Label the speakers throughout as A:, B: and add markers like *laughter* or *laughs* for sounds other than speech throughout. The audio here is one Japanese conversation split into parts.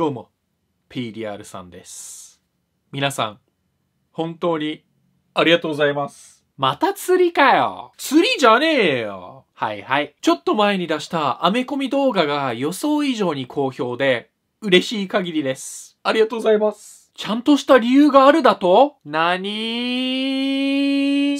A: どうも、PDR さんです。皆さん、本当にありがとうございます。また釣りかよ釣りじゃねえよはいはい。ちょっと前に出したアメコミ動画が予想以上に好評で、嬉しい限りです。ありがとうございます。ちゃんとした理由があるだと何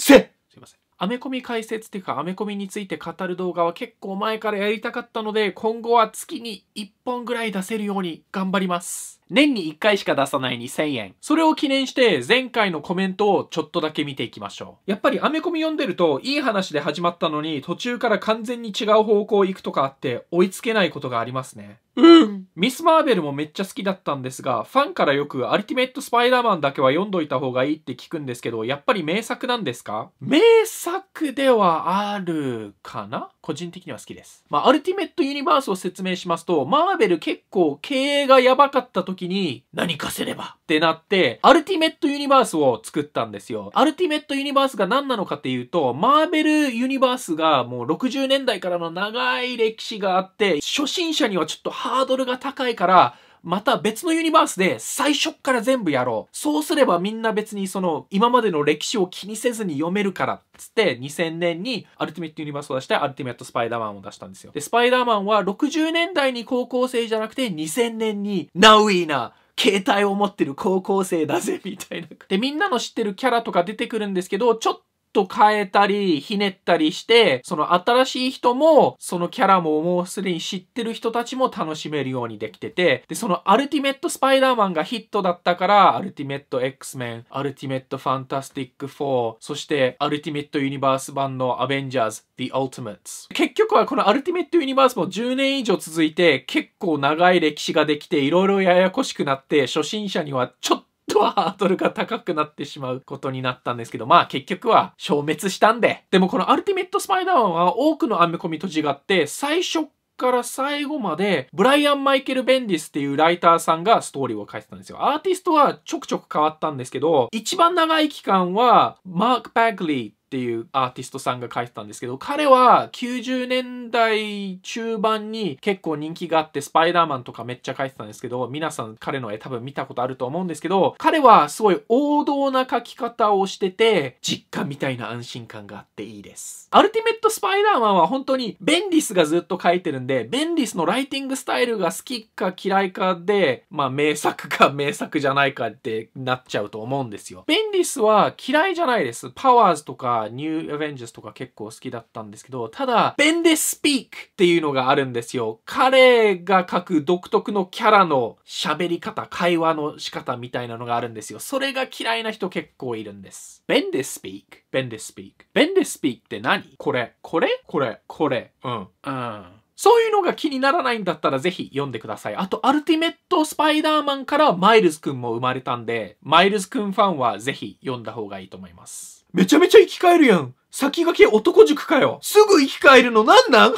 A: アメコミ解説っていうかアメコミについて語る動画は結構前からやりたかったので今後は月に1本ぐらい出せるように頑張ります。年に1回しか出さない2000円。それを記念して前回のコメントをちょっとだけ見ていきましょう。やっぱりアメコミ読んでるといい話で始まったのに途中から完全に違う方向行くとかあって追いつけないことがありますね。うん。ミス・マーベルもめっちゃ好きだったんですが、ファンからよくアルティメット・スパイダーマンだけは読んどいた方がいいって聞くんですけど、やっぱり名作なんですか名作ではあるかな個人的には好きです。まあ、アルティメット・ユニバースを説明しますと、マーベル結構経営がやばかった時時に何かせればってなって、アルティメットユニバースを作ったんですよ。アルティメットユニバースが何なのかっていうと、マーベルユニバースがもう60年代からの長い歴史があって、初心者にはちょっとハードルが高いから、また別のユニバースで最初っから全部やろう。そうすればみんな別にその今までの歴史を気にせずに読めるからっつって2000年にアルティメットユニバースを出してアルティメットスパイダーマンを出したんですよ。で、スパイダーマンは60年代に高校生じゃなくて2000年にナウイな携帯を持ってる高校生だぜみたいな。で、みんなの知ってるキャラとか出てくるんですけど、ちょっとと変えたり、ひねったりして、その新しい人も、そのキャラももうすでに知ってる人たちも楽しめるようにできてて、で、そのアルティメットスパイダーマンがヒットだったから、アルティメット X-Men、アルティメットファンタスティック4、そしてアルティメットユニバース版のアベンジャーズ、The Ultimates。結局はこのアルティメットユニバースも10年以上続いて、結構長い歴史ができて、いろいろややこしくなって、初心者にはちょっととはハードルが高くなってしまうことになったんですけど、まあ結局は消滅したんで。でもこのアルティメットスパイダーマンは多くのアメコミと違って、最初から最後まで、ブライアン・マイケル・ベンディスっていうライターさんがストーリーを書いてたんですよ。アーティストはちょくちょく変わったんですけど、一番長い期間は、マーク・バグリーっていうアーティストさんが書いてたんですけど、彼は90年代中盤に結構人気があって、スパイダーマンとかめっちゃ書いてたんですけど、皆さん彼の絵多分見たことあると思うんですけど、彼はすごい王道な描き方をしてて、実家みたいな安心感があっていいです。アルティメットスパイダーマンは本当にベンィスがずっと書いてるんで、ベンィスのライティングスタイルが好きか嫌いかで、まあ名作か名作じゃないかってなっちゃうと思うんですよ。ベンィスは嫌いじゃないです。パワーズとかニュー・アベンジャスとか結構好きだったんですけど、ただ、ベンデスピークっていうのがあるんですよ。彼が書く独特のキャラの喋り方、会話の仕方みたいなのがあるんですよ。それが嫌いな人結構いるんです。ベンデスピーク、ベンデスピーク。ベンデスピークって何これ、これ、これ、これ。うん。うん。そういうのが気にならないんだったらぜひ読んでください。あと、アルティメット・スパイダーマンからマイルズくんも生まれたんで、マイルズくんファンはぜひ読んだ方がいいと思います。めちゃめちゃ生き返るやん。先駆け男塾かよ。すぐ生き返るのなんなん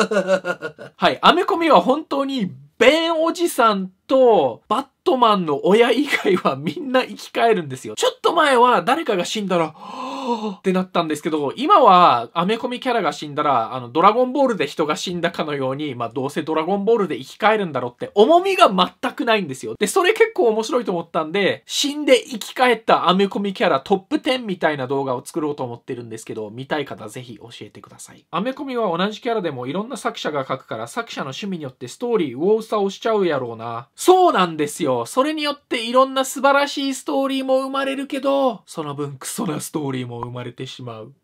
A: *laughs* はい、アメコミは本当に、ベンおじさんと、バットマンの親以外はみんな生き返るんですよ。ちょっと前は誰かが死んだら、ってなったんですけど、今はアメコミキャラが死んだら、あの、ドラゴンボールで人が死んだかのように、まあ、どうせドラゴンボールで生き返るんだろうって、重みが全くないんですよ。で、それ結構面白いと思ったんで、死んで生き返ったアメコミキャラトップ10みたいな動画を作ろうと思ってるんですけど、見たい方ぜひ教えてください。アメコミは同じキャラでもいろんな作者が書くから、作者の趣味によってストーリー、右往左往しちゃうやろうな。そうなんですよ。それによっていろんな素晴らしいストーリーも生まれるけど、その分クソなストーリーもも生まれてしまう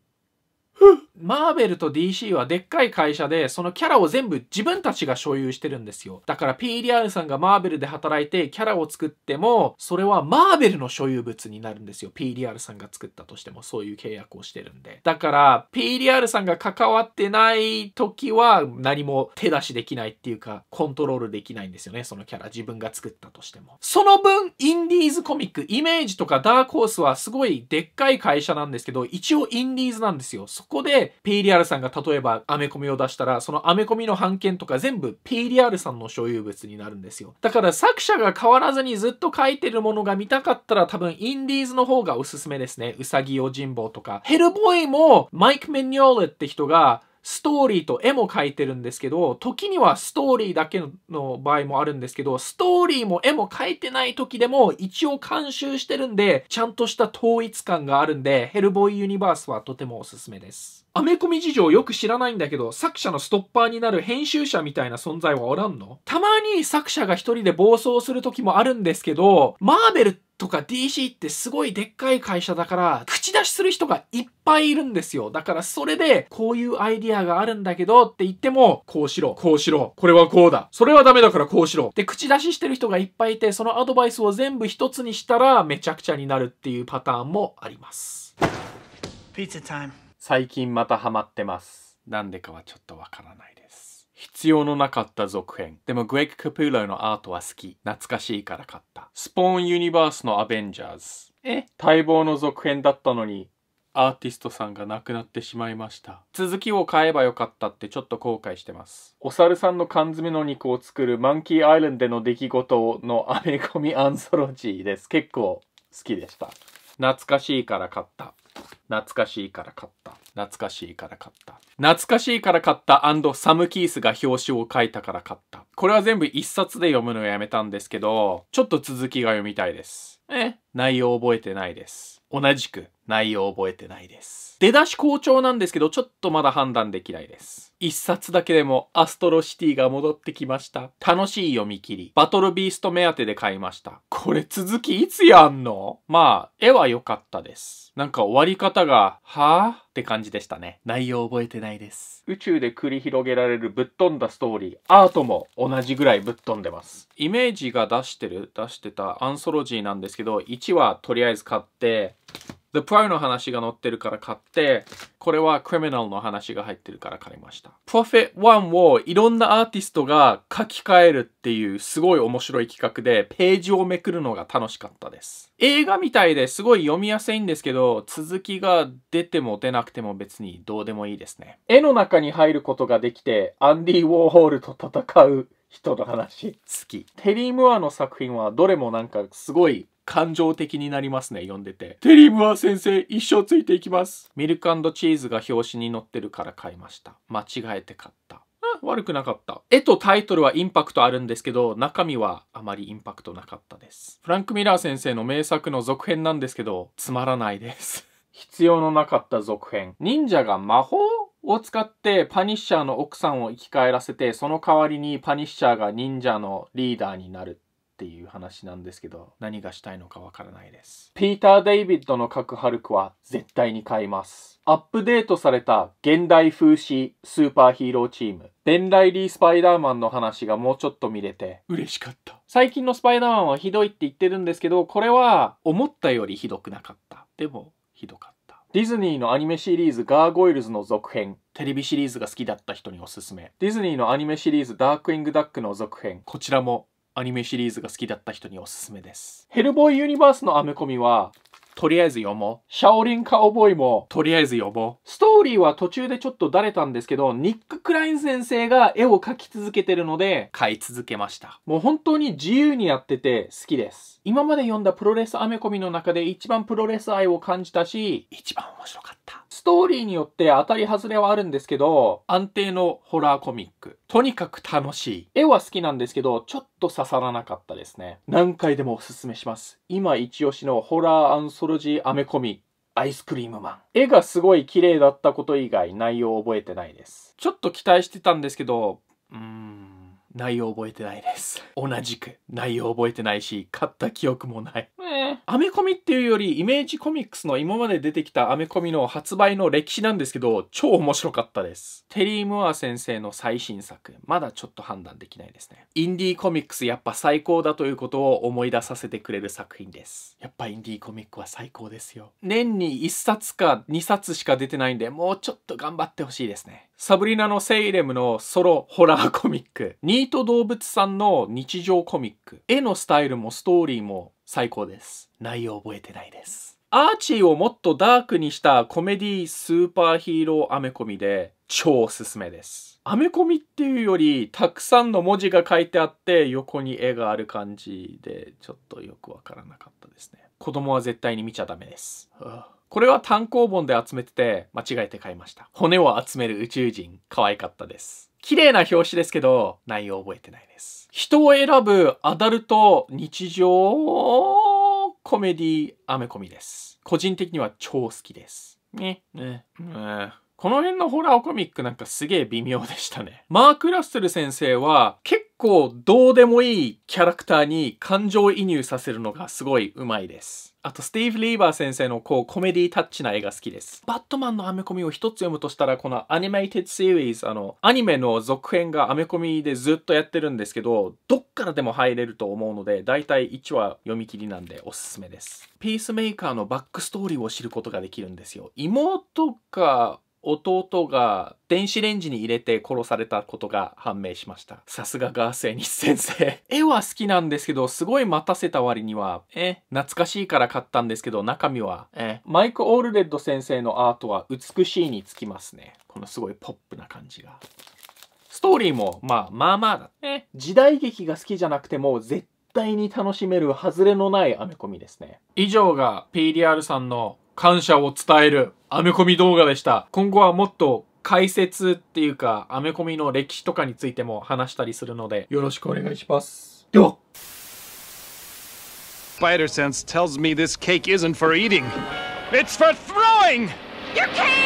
A: マーベルと DC はでっかい会社で、そのキャラを全部自分たちが所有してるんですよ。だから PDR さんがマーベルで働いてキャラを作っても、それはマーベルの所有物になるんですよ。PDR さんが作ったとしても、そういう契約をしてるんで。だから、PDR さんが関わってない時は、何も手出しできないっていうか、コントロールできないんですよね、そのキャラ。自分が作ったとしても。その分、インディーズコミック、イメージとかダークホースはすごいでっかい会社なんですけど、一応インディーズなんですよ。そこで、で、PDR さんが例えばアメコミを出したら、そのアメコミの版権とか全部 PDR さんの所有物になるんですよ。だから作者が変わらずにずっと書いてるものが見たかったら多分インディーズの方がおすすめですね。うさぎ用人望とか。ヘルボーイもマイク・メニョーレって人がストーリーと絵も描いてるんですけど、時にはストーリーだけの場合もあるんですけど、ストーリーも絵も描いてない時でも一応監修してるんで、ちゃんとした統一感があるんで、ヘルボーイユニバースはとてもおすすめです。アメコミ事情よく知らないんだけど、作者のストッパーになる編集者みたいな存在はおらんのたまに作者が一人で暴走する時もあるんですけど、マーベルってとか DC ってすごいでっかい会社だから、口出しする人がいっぱいいるんですよ。だからそれで、こういうアイディアがあるんだけどって言っても、こうしろ、こうしろ、これはこうだ、それはダメだからこうしろ。で、口出ししてる人がいっぱいいて、そのアドバイスを全部一つにしたら、めちゃくちゃになるっていうパターンもあります。最近またハマってます。なんでかはちょっとわからないです。必要のなかった続編。でもグレッグ・カプーロのアートは好き。懐かしいから買った。スポーン・ユニバースのアベンジャーズ。え待望の続編だったのに、アーティストさんが亡くなってしまいました。続きを買えばよかったってちょっと後悔してます。お猿さんの缶詰の肉を作るマンキーアイランドの出来事の *laughs* アメコミアンソロジーです。結構好きでした。懐かしいから買った。懐かしいから買った。懐かしいから買った。懐かしいから買ったサム・キースが表紙を書いたから買った。これは全部一冊で読むのをやめたんですけど、ちょっと続きが読みたいです。え内容覚えてないです。同じく、内容覚えてないです。出だし好調なんですけど、ちょっとまだ判断できないです。一冊だけでもアストロシティが戻ってきました。楽しい読み切り。バトルビースト目当てで買いました。これ続きいつやんのまあ、絵は良かったです。なんか終わり方が、はぁって感じでしたね。内容覚えてないです。宇宙で繰り広げられるぶっ飛んだストーリー、アートも同じぐらいぶっ飛んでます。イメージが出してる、出してたアンソロジーなんですけど、1話とりあえず買って、The Pro の話が載ってるから買って、これは Criminal の話が入ってるから買いました。Profit One をいろんなアーティストが書き換えるっていうすごい面白い企画で、ページをめくるのが楽しかったです。映画みたいですごい読みやすいんですけど、続きが出ても出なくても別にどうでもいいですね。絵の中に入ることができて、アンディ・ウォーホールと戦う。人の話好き。テリー・ムアの作品はどれもなんかすごい感情的になりますね、読んでて。テリームは先生、一生ついていきます。ミルクチーズが表紙に載ってるから買いました。間違えて買った。悪くなかった。絵とタイトルはインパクトあるんですけど、中身はあまりインパクトなかったです。フランク・ミラー先生の名作の続編なんですけど、つまらないです必要のなかった続編。忍者が魔法を使ってパニッシャーの奥さんを生き返らせて、その代わりにパニッシャーが忍者のリーダーになるっていう話なんですけど何がしたいのかわからないですピーター・デイビッドの書くハルクは絶対に買いますアップデートされた現代風刺スーパーヒーローチームベン・ライリー・スパイダーマンの話がもうちょっと見れて嬉しかった最近のスパイダーマンはひどいって言ってるんですけどこれは思ったよりひどくなかったでもひどかったディズニーのアニメシリーズガーゴイルズの続編。テレビシリーズが好きだった人におすすめ。ディズニーのアニメシリーズダークイングダックの続編。こちらもアニメシリーズが好きだった人におすすめです。ヘルボーイユニバースのアメコミは、とりあえず読もう。シャオリンカオボイも、とりあえず読もう。ストーリーは途中でちょっとだれたんですけど、ニック・クライン先生が絵を描き続けてるので、買い続けました。もう本当に自由にやってて好きです。今まで読んだプロレスアメコミの中で一番プロレス愛を感じたし、一番面白かった。ストーリーによって当たり外れはあるんですけど、安定のホラーコミック。とにかく楽しい。絵は好きなんですけど、ちょっと刺さらなかったですね。何回でもおすすめします。今一押しのホラーアンソロジーアメコミ、アイスクリームマン。絵がすごい綺麗だったこと以外内容を覚えてないです。ちょっと期待してたんですけど、うーん。内容覚えてないです。同じく内容覚えてないし、買った記憶もない。えーアメコミっていうより、イメージコミックスの今まで出てきたアメコミの発売の歴史なんですけど、超面白かったです。テリー・ムア先生の最新作、まだちょっと判断できないですね。インディーコミックスやっぱ最高だということを思い出させてくれる作品です。やっぱインディーコミックは最高ですよ。年に1冊か2冊しか出てないんで、もうちょっと頑張ってほしいですね。サブリナのセイレムのソロホラーコミック、*laughs* ニート動物さんの日常コミック、絵のスタイルもストーリーも最高です。内容覚えてないです。アーチーをもっとダークにしたコメディスーパーヒーローアメコミで超おすすめです。アメコミっていうよりたくさんの文字が書いてあって横に絵がある感じでちょっとよくわからなかったですね。子供は絶対に見ちゃダメです。はあこれは単行本で集めてて、間違えて買いました。骨を集める宇宙人、可愛かったです。綺麗な表紙ですけど、内容覚えてないです。人を選ぶアダルト日常コメディアメコミです。個人的には超好きです。ね、ね、ね。この辺のホラーコミックなんかすげえ微妙でしたね。マーク・ラッセル先生は結構どうでもいいキャラクターに感情移入させるのがすごい上手いです。あと、スティーブ・リーバー先生のこうコメディタッチな絵が好きです。バットマンのアメコミを一つ読むとしたら、このアニメイテッドシリーズ、あの、アニメの続編がアメコミでずっとやってるんですけど、どっからでも入れると思うので、だいたい1話読み切りなんでおすすめです。ピースメーカーのバックストーリーを知ることができるんですよ。妹か弟が電子レンジに入れて殺されたことが判明しました。さすがガーセーニス先生 *laughs* 絵は好きなんですけど、すごい待たせた割には、え、懐かしいから買ったんですけど、中身は、え、マイク・オールレッド先生のアートは美しいにつきますね。このすごいポップな感じが。ストーリーも、まあ、まあまあだ。時代劇が好きじゃなくても、絶対に楽しめるハズレのないアメコミですね。以上が PDR さんの感謝を伝えるアメコミ動画でした。今後はもっと解説っていうか、アメコミの歴史とかについても話したりするので、よろしくお願いします。では Spider Sense tells me this cake isn't for eating. It's for throwing! y o u c a